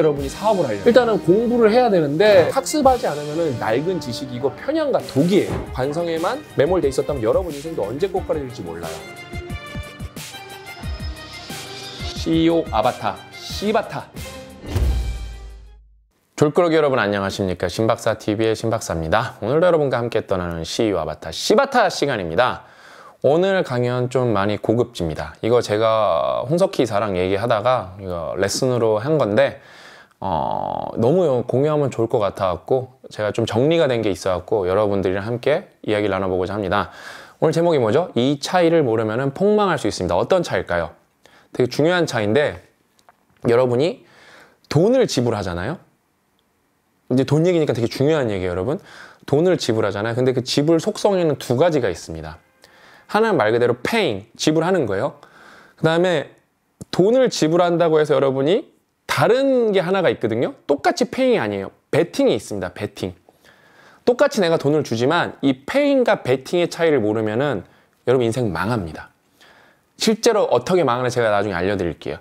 여러분이 사업을 하려면 일단은 공부를 해야 되는데 학습하지 않으면 낡은 지식이고 편향과 독이에요. 관성에만 매몰돼 있었다면 여러분 인생도 언제 꽃가루질지 몰라요. CEO 아바타, 시바타. 졸꾸러기 여러분 안녕하십니까 신박사TV의 신박사입니다 오늘도 여러분과 함께 떠나는 CEO 아바타 시바타 시간입니다 오늘 강연 좀 많이 고급집니다 이거 제가 홍석희 사랑 얘기하다가 이거 레슨으로 한 건데 어, 너무 공유하면 좋을 것 같아갖고 제가 좀 정리가 된 게 있어갖고 여러분들이랑 함께 이야기를 나눠보고자 합니다. 오늘 제목이 뭐죠? 이 차이를 모르면 폭망할 수 있습니다. 어떤 차일까요? 되게 중요한 차인데 여러분이 돈을 지불하잖아요. 이제 돈 얘기니까 되게 중요한 얘기예요, 여러분. 돈을 지불하잖아요. 근데 그 지불 속성에는 두 가지가 있습니다. 하나는 말 그대로 paying, 지불하는 거예요. 그 다음에 돈을 지불한다고 해서 여러분이 다른 게 하나가 있거든요. 똑같이 페이 아니에요. 베팅이 있습니다. 베팅. 똑같이 내가 돈을 주지만 이 페인과 베팅의 차이를 모르면은 여러분 인생 망합니다. 실제로 어떻게 망하는지 제가 나중에 알려드릴게요.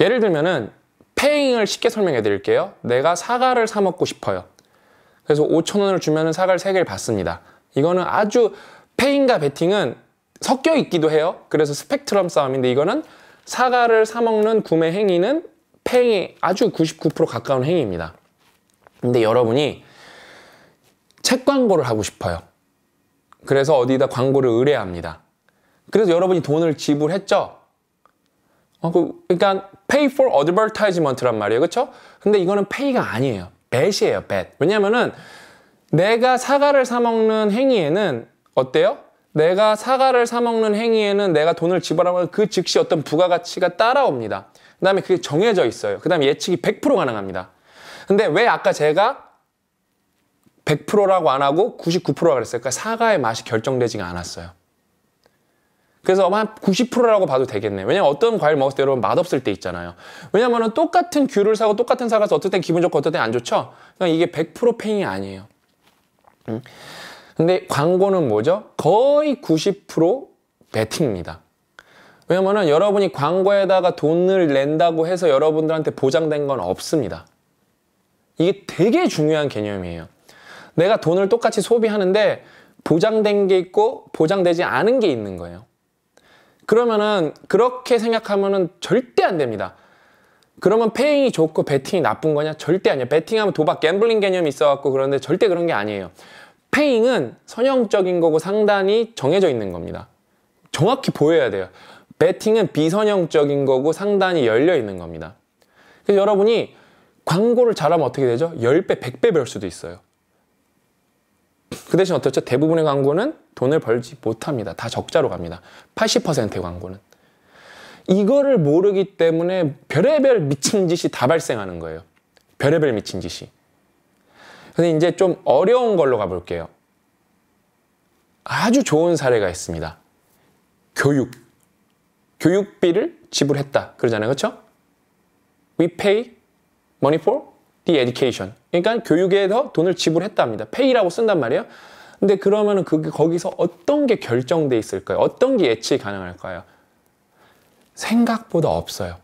예를 들면은 페잉을 쉽게 설명해 드릴게요. 내가 사과를 사 먹고 싶어요. 그래서 5천 원을 주면은 사과를 3개를 받습니다. 이거는 아주 페잉과 베팅은 섞여 있기도 해요. 그래서 스펙트럼 싸움인데 이거는 사과를 사 먹는 구매 행위는 팽이 아주 99% 가까운 행위입니다. 근데 여러분이 책 광고를 하고 싶어요. 그래서 어디다 광고를 의뢰합니다. 그래서 여러분이 돈을 지불했죠? 어, 그, 그러니까 pay for advertisement란 말이에요. 그렇죠? 근데 이거는 pay가 아니에요. bet이에요. bet. 왜냐면은 내가 사과를 사 먹는 행위에는 어때요? 내가 사과를 사 먹는 행위에는 내가 돈을 지불하면 그 즉시 어떤 부가가치가 따라옵니다. 그 다음에 그게 정해져 있어요. 그 다음에 예측이 100% 가능합니다. 근데 왜 아까 제가 100%라고 안 하고 99%라고 그랬을까? 사과의 맛이 결정되지가 않았어요. 그래서 한 90%라고 봐도 되겠네. 왜냐면 어떤 과일 먹었을 때 여러분 맛없을 때 있잖아요. 왜냐면은 똑같은 귤을 사고 똑같은 사과서 어떨 땐 기분 좋고 어떨 땐 안 좋죠? 그니까 이게 100% 팽이 아니에요. 음. 근데 광고는 뭐죠? 거의 90% 베팅입니다. 왜냐면은 여러분이 광고에다가 돈을 낸다고 해서 여러분들한테 보장된 건 없습니다. 이게 되게 중요한 개념이에요. 내가 돈을 똑같이 소비하는데 보장된 게 있고 보장되지 않은 게 있는 거예요. 그러면은 그렇게 생각하면은 절대 안 됩니다. 그러면 페잉이 좋고 베팅이 나쁜 거냐? 절대 아니에요. 베팅하면 도박, 갬블링 개념이 있어갖고 그런데 절대 그런 게 아니에요. 페잉은 선형적인 거고 상단이 정해져 있는 겁니다. 정확히 보여야 돼요. 배팅은 비선형적인 거고 상단이 열려 있는 겁니다. 그래서 여러분이 광고를 잘하면 어떻게 되죠? 10배, 100배 벌 수도 있어요. 그 대신 어떻죠? 대부분의 광고는 돈을 벌지 못합니다. 다 적자로 갑니다. 80%의 광고는. 이거를 모르기 때문에 별의별 미친 짓이 다 발생하는 거예요. 별의별 미친 짓이. 근데 이제 좀 어려운 걸로 가볼게요. 아주 좋은 사례가 있습니다. 교육. 교육비를 지불했다. 그러잖아요. 그렇죠? We pay money for the education. 그러니까 교육에 서 돈을 지불했답니다. pay라고 쓴단 말이에요. 근데 그러면은 그 거기서 어떤 게 결정돼 있을까요? 어떤 게 예측이 가능할까요? 생각보다 없어요.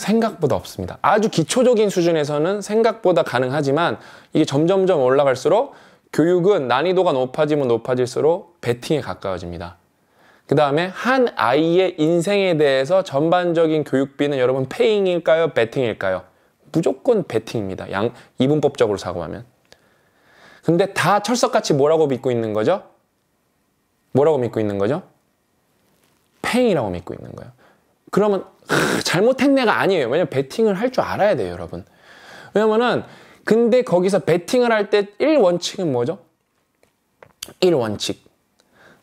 생각보다 없습니다. 아주 기초적인 수준에서는 생각보다 가능하지만 이게 점점점 올라갈수록 교육은 난이도가 높아지면 높아질수록 배팅에 가까워집니다. 그 다음에 한 아이의 인생에 대해서 전반적인 교육비는 여러분 페잉일까요? 배팅일까요? 무조건 배팅입니다. 양, 이분법적으로 사고하면. 근데 다 철석같이 뭐라고 믿고 있는 거죠? 뭐라고 믿고 있는 거죠? 팽이라고 믿고 있는 거예요. 그러면 하, 잘못했네가 아니에요. 왜냐면 배팅을 할 줄 알아야 돼요, 여러분. 왜냐면은 근데 거기서 배팅을 할 때 1원칙은 뭐죠? 1원칙.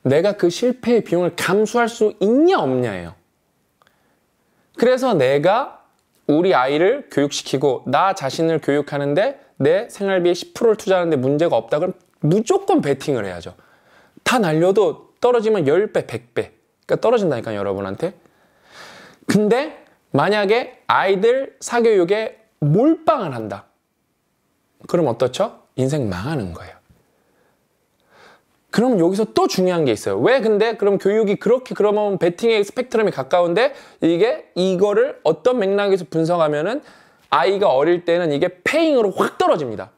내가 그 실패의 비용을 감수할 수 있냐 없냐예요. 그래서 내가 우리 아이를 교육시키고 나 자신을 교육하는데 내생활비에 10%를 투자하는데 문제가 없다 그럼 무조건 베팅을 해야죠. 다 날려도 떨어지면 10배, 100배. 그러니까 떨어진다니까 여러분한테. 근데 만약에 아이들 사교육에 몰빵을 한다. 그럼 어떻죠? 인생 망하는 거예요. 그럼 여기서 또 중요한 게 있어요. 왜 근데 그럼 교육이 그렇게 그러면 베팅의 스펙트럼이 가까운데 이게 이거를 어떤 맥락에서 분석하면은 아이가 어릴 때는 이게 페잉으로 확 떨어집니다.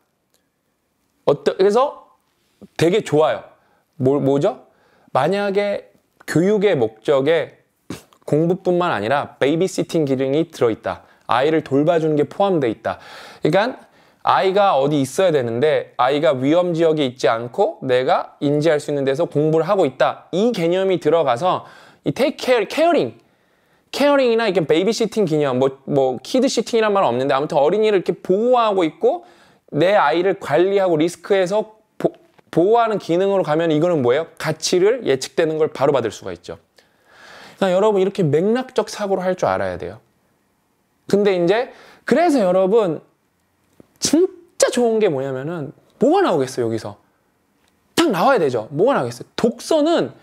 어떠, 그래서 되게 좋아요. 뭐, 뭐죠? 만약에 교육의 목적에 공부뿐만 아니라 베이비시팅 기능이 들어있다. 아이를 돌봐주는 게 포함되어 있다. 그러니까 아이가 어디 있어야 되는데 아이가 위험 지역에 있지 않고 내가 인지할 수 있는 데서 공부를 하고 있다. 이 개념이 들어가서 이 테이크 케어, 케어링 케어링이나 이렇게 베이비시팅 기념, 뭐, 뭐, 키드시팅이란 말은 없는데 아무튼 어린이를 이렇게 보호하고 있고 내 아이를 관리하고 리스크에서 보, 보호하는 기능으로 가면 이거는 뭐예요? 가치를 예측되는 걸 바로 받을 수가 있죠. 그러니까 여러분 이렇게 맥락적 사고를 할 줄 알아야 돼요. 근데 이제 그래서 여러분 진짜 좋은 게 뭐냐면은 뭐가 나오겠어요 여기서 딱 나와야 되죠. 뭐가 나오겠어요? 독서는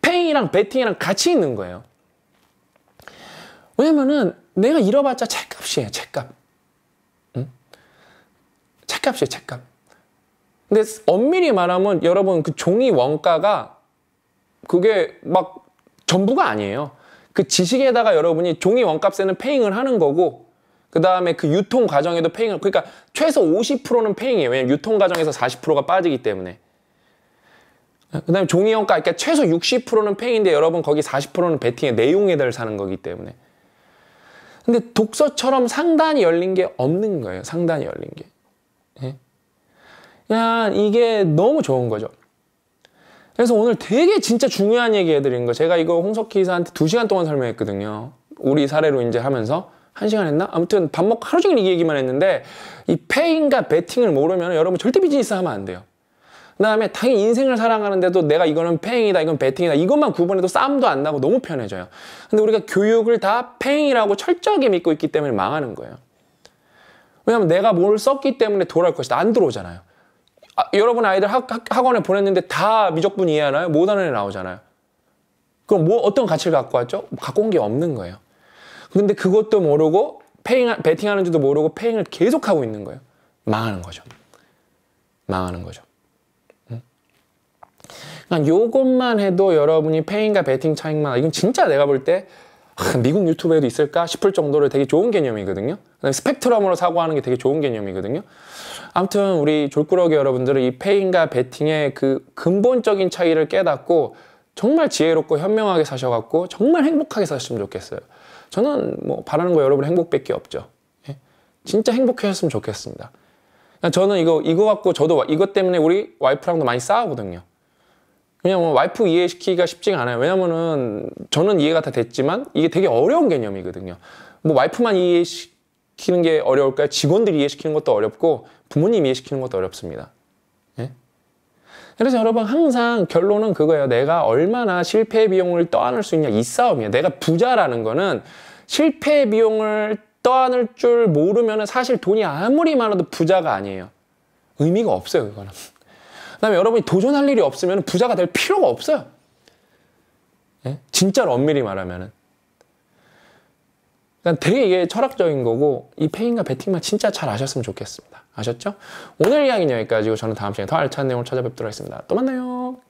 페이랑 베팅이랑 같이 있는 거예요. 왜냐면은 내가 잃어봤자 책값이에요 책값. 책값이에요 책값. 근데 엄밀히 말하면 여러분 그 종이 원가가 그게 막 전부가 아니에요. 그 지식에다가 여러분이 종이 원값에는 페잉을 하는 거고 그 다음에 그 유통 과정에도 페잉을 그러니까 최소 50%는 페잉이에요. 왜냐면 유통 과정에서 40%가 빠지기 때문에. 그 다음에 종이 원가 그러니까 최소 60%는 페잉인데 여러분 거기 40%는 베팅의 내용에 대해 사는 거기 때문에. 근데 독서처럼 상단이 열린 게 없는 거예요. 상단이 열린 게. 예? 그냥 이게 너무 좋은 거죠. 그래서 오늘 되게 진짜 중요한 얘기 해드린 거 제가 이거 홍석희 이사한테 두시간 동안 설명했거든요 우리 사례로 이제 하면서 한 시간 했나? 아무튼 밥 먹고 하루 종일 이 얘기만 했는데 이 페인과 베팅을 모르면 여러분 절대 비즈니스 하면 안 돼요 그 다음에 당연히 인생을 사랑하는데도 내가 이거는 페잉이다 이건 베팅이다 이것만 구분해도 싸움도 안 나고 너무 편해져요 근데 우리가 교육을 다 페잉이라고 철저하게 믿고 있기 때문에 망하는 거예요 왜냐면 내가 뭘 썼기 때문에 돌아올 것이다 안 들어오잖아요 아, 여러분 아이들 학, 학, 원에 보냈는데 다 미적분 이해하나요? 모단원에 나오잖아요. 그럼 뭐 어떤 가치를 갖고 왔죠? 갖고 온 게 없는 거예요. 근데 그것도 모르고 페잉 베팅하는 줄도 모르고 페잉을 계속 하고 있는 거예요. 망하는 거죠. 망하는 거죠. 그러니까 요것만 해도 여러분이 페잉과 베팅 차익만 이건 진짜 내가 볼때 미국 유튜브에도 있을까 싶을 정도로 되게 좋은 개념이거든요. 스펙트럼으로 사고하는 게 되게 좋은 개념이거든요. 아무튼 우리 졸꾸러기 여러분들은 이 페인과 베팅의 그 근본적인 차이를 깨닫고 정말 지혜롭고 현명하게 사셔갖고 정말 행복하게 사셨으면 좋겠어요. 저는 뭐 바라는 거 여러분 행복밖에 없죠. 예? 진짜 행복해졌으면 좋겠습니다. 그러니까 저는 이거 이거 갖고 저도 이것 때문에 우리 와이프랑도 많이 싸우거든요. 왜냐면 뭐 와이프 이해시키기가 쉽지가 않아요. 왜냐면은 저는 이해가 다 됐지만 이게 되게 어려운 개념이거든요. 뭐 와이프만 이해시키는 게 어려울까요? 직원들이 이해시키는 것도 어렵고 부모님 이해시키는 것도 어렵습니다. 예? 그래서 여러분 항상 결론은 그거예요. 내가 얼마나 실패 비용을 떠안을 수 있냐 이 싸움이에요. 내가 부자라는 거는 실패 비용을 떠안을 줄 모르면 사실 돈이 아무리 많아도 부자가 아니에요. 의미가 없어요 그거는. 그다음에 여러분이 도전할 일이 없으면 부자가 될 필요가 없어요. 예? 진짜로 엄밀히 말하면은. 그러니까 되게 이게 철학적인 거고 이 페인과 베팅만 진짜 잘 아셨으면 좋겠습니다. 아셨죠? 오늘 이야기는 여기까지고 저는 다음 시간에 더 알찬 내용을 찾아뵙도록 하겠습니다. 또 만나요.